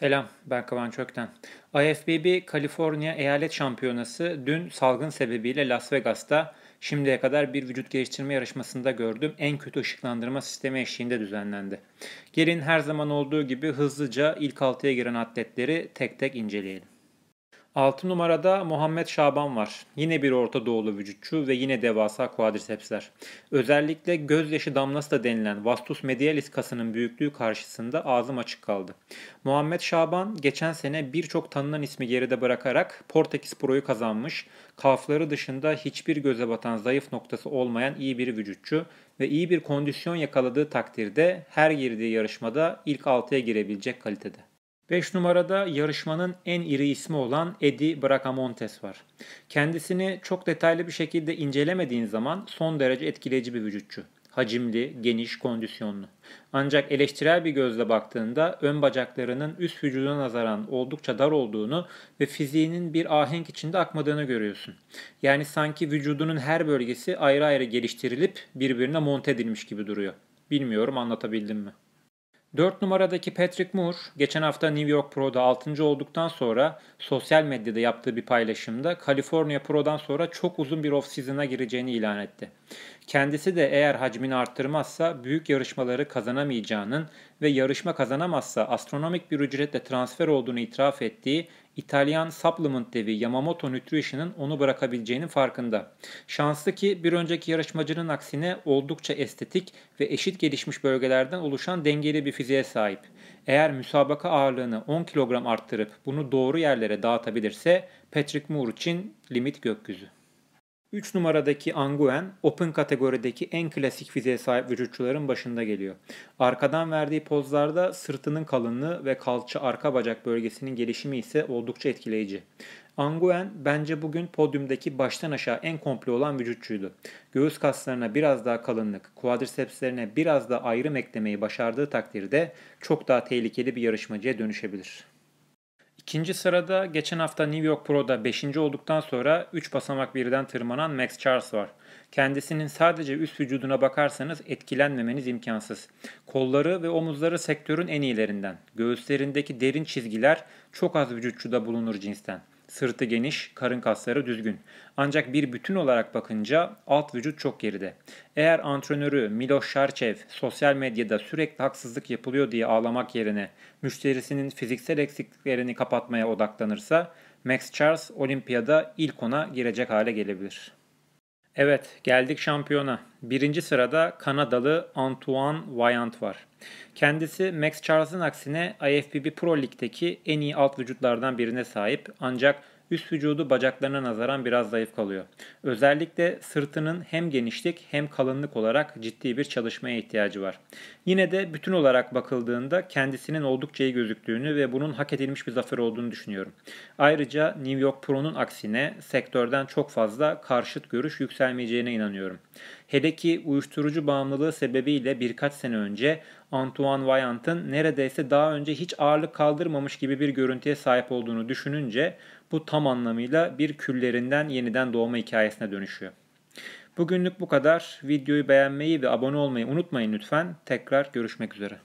Selam, ben Kavan Çökten. IFBB Kaliforniya Eyalet Şampiyonası dün salgın sebebiyle Las Vegas'ta şimdiye kadar bir vücut geliştirme yarışmasında gördüğüm en kötü ışıklandırma sistemi eşliğinde düzenlendi. Gelin her zaman olduğu gibi hızlıca ilk altıya giren atletleri tek tek inceleyelim. 6 numarada Muhammed Şaban var. Yine bir Orta Doğulu vücutçu ve yine devasa quadricepsler. Özellikle gözyaşı damlası da denilen vastus medialis kasının büyüklüğü karşısında ağzım açık kaldı. Muhammed Şaban geçen sene birçok tanınan ismi geride bırakarak Portekiz Pro'yu kazanmış, kafları dışında hiçbir göze batan zayıf noktası olmayan iyi bir vücutçu ve iyi bir kondisyon yakaladığı takdirde her girdiği yarışmada ilk 6'ya girebilecek kalitede. 5 numarada yarışmanın en iri ismi olan Eddie Bracamontes var. Kendisini çok detaylı bir şekilde incelemediğin zaman son derece etkileyici bir vücutçu. Hacimli, geniş, kondisyonlu. Ancak eleştirel bir gözle baktığında ön bacaklarının üst vücuduna nazaran oldukça dar olduğunu ve fiziğinin bir ahenk içinde akmadığını görüyorsun. Yani sanki vücudunun her bölgesi ayrı ayrı geliştirilip birbirine monte edilmiş gibi duruyor. Bilmiyorum anlatabildim mi? 4 numaradaki Patrick Moore geçen hafta New York Pro'da 6. olduktan sonra sosyal medyada yaptığı bir paylaşımda California Pro'dan sonra çok uzun bir off-season'a gireceğini ilan etti. Kendisi de eğer hacmini arttırmazsa büyük yarışmaları kazanamayacağının ve yarışma kazanamazsa astronomik bir ücretle transfer olduğunu itiraf ettiği İtalyan supplement devi Yamamoto Nutrition'ın onu bırakabileceğinin farkında. Şanslı ki bir önceki yarışmacının aksine oldukça estetik ve eşit gelişmiş bölgelerden oluşan dengeli bir fiziğe sahip. Eğer müsabaka ağırlığını 10 kilogram arttırıp bunu doğru yerlere dağıtabilirse Patrick Moore için limit gökyüzü. 3 numaradaki Anguen, Open kategorideki en klasik fiziğe sahip vücutçuların başında geliyor. Arkadan verdiği pozlarda sırtının kalınlığı ve kalça arka bacak bölgesinin gelişimi ise oldukça etkileyici. Anguen bence bugün podyumdaki baştan aşağı en komple olan vücutçuydu. Göğüs kaslarına biraz daha kalınlık, kuadrisepslerine biraz daha ayrım eklemeyi başardığı takdirde çok daha tehlikeli bir yarışmacıya dönüşebilir. İkinci sırada geçen hafta New York Pro'da 5. olduktan sonra 3 basamak birden tırmanan Max Charles var. Kendisinin sadece üst vücuduna bakarsanız etkilenmemeniz imkansız. Kolları ve omuzları sektörün en iyilerinden. Göğüslerindeki derin çizgiler çok az vücutçuda bulunur cinsten. Sırtı geniş, karın kasları düzgün. Ancak bir bütün olarak bakınca alt vücut çok geride. Eğer antrenörü Milos Şarçev sosyal medyada sürekli haksızlık yapılıyor diye ağlamak yerine müşterisinin fiziksel eksikliklerini kapatmaya odaklanırsa Max Charles olimpiyada ilk ona girecek hale gelebilir. Evet, geldik şampiyona. Birinci sırada Kanadalı Antoine Vaillant var. Kendisi Max Charles'ın aksine IFBB Pro Lig'deki en iyi alt vücutlardan birine sahip ancak üst vücudu bacaklarına nazaran biraz zayıf kalıyor. Özellikle sırtının hem genişlik hem kalınlık olarak ciddi bir çalışmaya ihtiyacı var. Yine de bütün olarak bakıldığında kendisinin oldukça iyi gözüktüğünü ve bunun hak edilmiş bir zafer olduğunu düşünüyorum. Ayrıca New York Pro'nun aksine sektörden çok fazla karşıt görüş yükselmeyeceğine inanıyorum. Hele ki uyuşturucu bağımlılığı sebebiyle birkaç sene önce Antoine Vaillant'ın neredeyse daha önce hiç ağırlık kaldırmamış gibi bir görüntüye sahip olduğunu düşününce bu tam anlamıyla bir küllerinden yeniden doğma hikayesine dönüşüyor. Bugünlük bu kadar. Videoyu beğenmeyi ve abone olmayı unutmayın lütfen. Tekrar görüşmek üzere.